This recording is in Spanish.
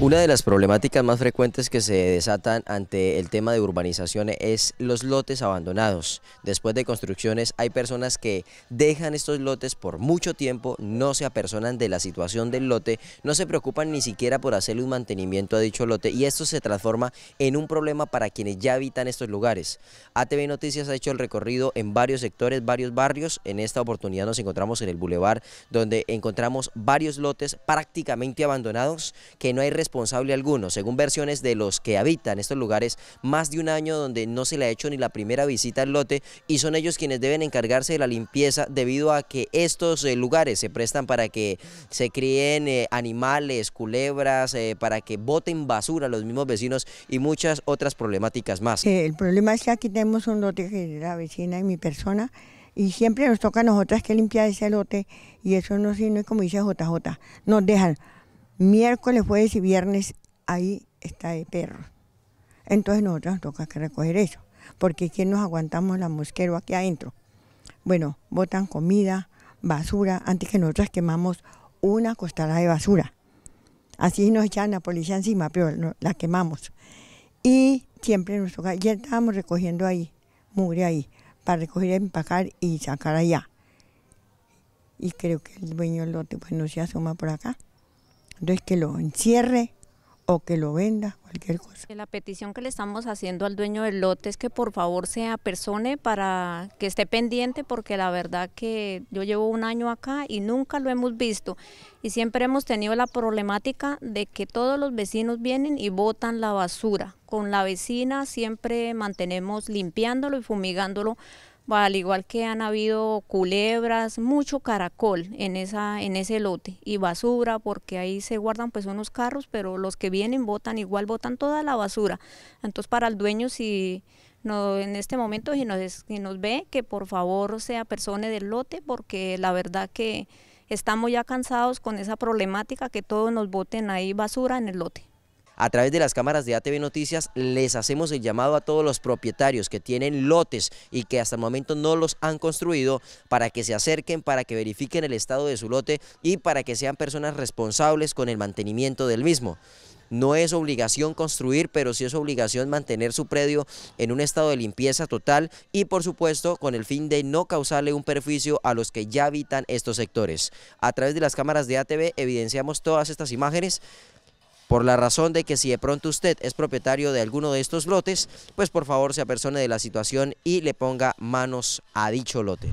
Una de las problemáticas más frecuentes que se desatan ante el tema de urbanización es los lotes abandonados. Después de construcciones hay personas que dejan estos lotes por mucho tiempo, no se apersonan de la situación del lote, no se preocupan ni siquiera por hacerle un mantenimiento a dicho lote y esto se transforma en un problema para quienes ya habitan estos lugares. ATV Noticias ha hecho el recorrido en varios sectores, varios barrios. En esta oportunidad nos encontramos en el bulevar donde encontramos varios lotes prácticamente abandonados que no hay responsable alguno. Según versiones de los que habitan estos lugares, más de un año donde no se le ha hecho ni la primera visita al lote y son ellos quienes deben encargarse de la limpieza debido a que estos eh, lugares se prestan para que se críen eh, animales, culebras, eh, para que boten basura los mismos vecinos y muchas otras problemáticas más. El problema es que aquí tenemos un lote que la vecina y mi persona y siempre nos toca a nosotras que limpiar ese lote y eso no sino como dice JJ, nos dejan miércoles, jueves y viernes ahí está de perro. Entonces nosotros nos toca que recoger eso, porque ¿quién nos aguantamos la mosquero aquí adentro? Bueno, botan comida, basura, antes que nosotras quemamos una costada de basura. Así nos echan la policía encima, pero la quemamos. Y siempre nos toca, ya estábamos recogiendo ahí, mugre ahí, para recoger, empacar y sacar allá. Y creo que el dueño del lote pues no se asoma por acá es que lo encierre o que lo venda, cualquier cosa. La petición que le estamos haciendo al dueño del lote es que por favor sea persone para que esté pendiente porque la verdad que yo llevo un año acá y nunca lo hemos visto y siempre hemos tenido la problemática de que todos los vecinos vienen y botan la basura. Con la vecina siempre mantenemos limpiándolo y fumigándolo al igual que han habido culebras, mucho caracol en, esa, en ese lote y basura, porque ahí se guardan pues unos carros, pero los que vienen botan igual, botan toda la basura. Entonces para el dueño si no, en este momento si nos, si nos ve, que por favor sea persona del lote, porque la verdad que estamos ya cansados con esa problemática que todos nos boten ahí basura en el lote. A través de las cámaras de ATV Noticias les hacemos el llamado a todos los propietarios que tienen lotes y que hasta el momento no los han construido para que se acerquen, para que verifiquen el estado de su lote y para que sean personas responsables con el mantenimiento del mismo. No es obligación construir, pero sí es obligación mantener su predio en un estado de limpieza total y por supuesto con el fin de no causarle un perjuicio a los que ya habitan estos sectores. A través de las cámaras de ATV evidenciamos todas estas imágenes por la razón de que si de pronto usted es propietario de alguno de estos lotes, pues por favor se apersone de la situación y le ponga manos a dicho lote.